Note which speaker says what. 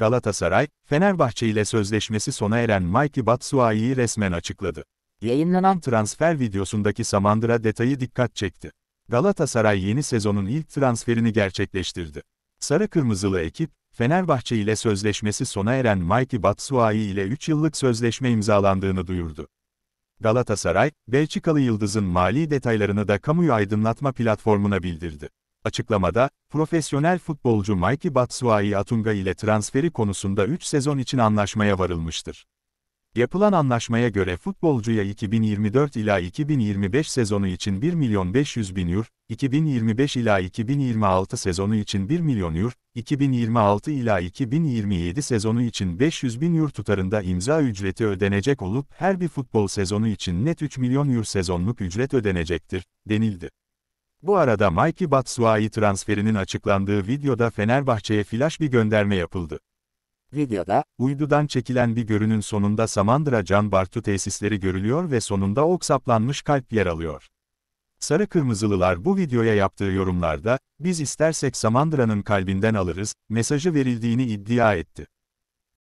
Speaker 1: Galatasaray, Fenerbahçe ile sözleşmesi sona eren Mikey Batshuayi'yi resmen açıkladı. Yayınlanan transfer videosundaki Samandıra detayı dikkat çekti. Galatasaray yeni sezonun ilk transferini gerçekleştirdi. Sarı Kırmızılı ekip, Fenerbahçe ile sözleşmesi sona eren Mikey Batsuayi ile 3 yıllık sözleşme imzalandığını duyurdu. Galatasaray, Belçikalı Yıldız'ın mali detaylarını da kamuyu aydınlatma platformuna bildirdi. Açıklamada, profesyonel futbolcu Mikey Batshuayi Atunga ile transferi konusunda 3 sezon için anlaşmaya varılmıştır. Yapılan anlaşmaya göre futbolcuya 2024 ila 2025 sezonu için 1 milyon 500 bin eur, 2025 ila 2026 sezonu için 1 milyon eur, 2026 ila 2027 sezonu için 500 bin eur tutarında imza ücreti ödenecek olup her bir futbol sezonu için net 3 milyon eur sezonluk ücret ödenecektir, denildi. Bu arada Mikey Batshuayi transferinin açıklandığı videoda Fenerbahçe'ye flash bir gönderme yapıldı. Videoda, uydudan çekilen bir görünün sonunda Samandıra Can Bartu tesisleri görülüyor ve sonunda oksaplanmış kalp yer alıyor. Sarı Kırmızılılar bu videoya yaptığı yorumlarda, biz istersek Samandıra'nın kalbinden alırız, mesajı verildiğini iddia etti.